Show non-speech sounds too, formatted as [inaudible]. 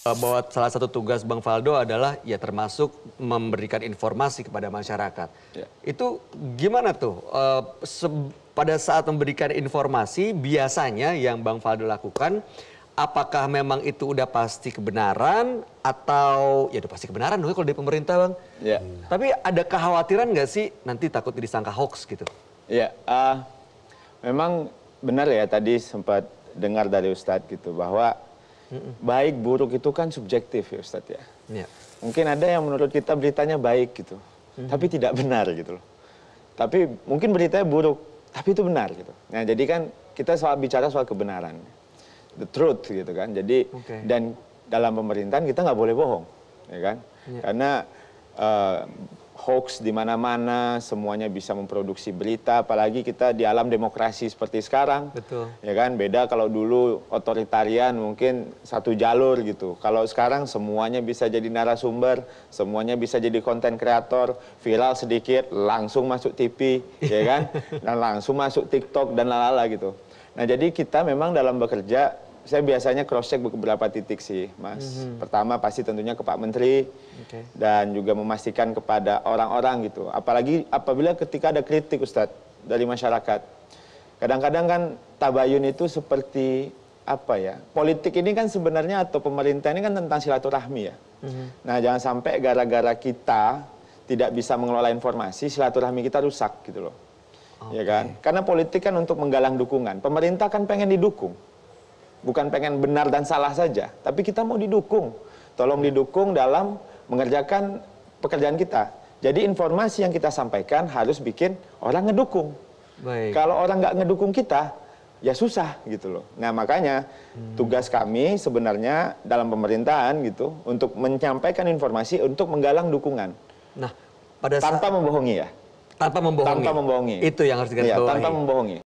Eh, bahwa salah satu tugas Bang Faldo adalah ya termasuk memberikan informasi kepada masyarakat. Ya. Itu gimana tuh eh, se, pada saat memberikan informasi biasanya yang Bang Faldo lakukan apakah memang itu udah pasti kebenaran atau ya udah pasti kebenaran dong ya kalau dari pemerintah bang. Ya. Tapi ada kekhawatiran nggak sih nanti takut disangka hoax gitu? Ya, uh, memang benar ya tadi sempat dengar dari Ustadz gitu bahwa -hmm. Baik buruk itu kan subjektif ya Ustadz ya. Yeah. Mungkin ada yang menurut kita beritanya baik gitu, mm-hmm. tapi tidak benar gitu loh. Tapi mungkin beritanya buruk, tapi itu benar gitu. Nah jadi kan kita soal bicara soal kebenaran, the truth gitu kan. Jadi okay. dan dalam pemerintahan kita nggak boleh bohong, ya kan? Yeah. Karena uh, hoax di mana-mana, semuanya bisa memproduksi berita, apalagi kita di alam demokrasi seperti sekarang. Betul. Ya kan, beda kalau dulu otoritarian mungkin satu jalur gitu. Kalau sekarang semuanya bisa jadi narasumber, semuanya bisa jadi konten kreator, viral sedikit langsung masuk TV, ya kan? [laughs] Dan langsung masuk TikTok dan lalala gitu. Nah, jadi kita memang dalam bekerja saya biasanya cross check beberapa titik sih, Mas. Mm -hmm. Pertama pasti tentunya ke Pak Menteri okay. dan juga memastikan kepada orang-orang gitu. Apalagi apabila ketika ada kritik Ustadz dari masyarakat. Kadang-kadang kan tabayun itu seperti apa ya? Politik ini kan sebenarnya atau pemerintah ini kan tentang silaturahmi ya. Mm -hmm. Nah, jangan sampai gara-gara kita tidak bisa mengelola informasi, silaturahmi kita rusak gitu loh. Okay. Ya kan? Karena politik kan untuk menggalang dukungan. Pemerintah kan pengen didukung bukan pengen benar dan salah saja, tapi kita mau didukung. Tolong didukung dalam mengerjakan pekerjaan kita. Jadi informasi yang kita sampaikan harus bikin orang ngedukung. Baik. Kalau orang nggak ngedukung kita, ya susah gitu loh. Nah makanya hmm. tugas kami sebenarnya dalam pemerintahan gitu untuk menyampaikan informasi untuk menggalang dukungan. Nah pada tanpa membohongi ya. Tanpa membohongi. Tanpa membohongi. Itu yang harus digarisbawahi. Ya, tanpa membohongi.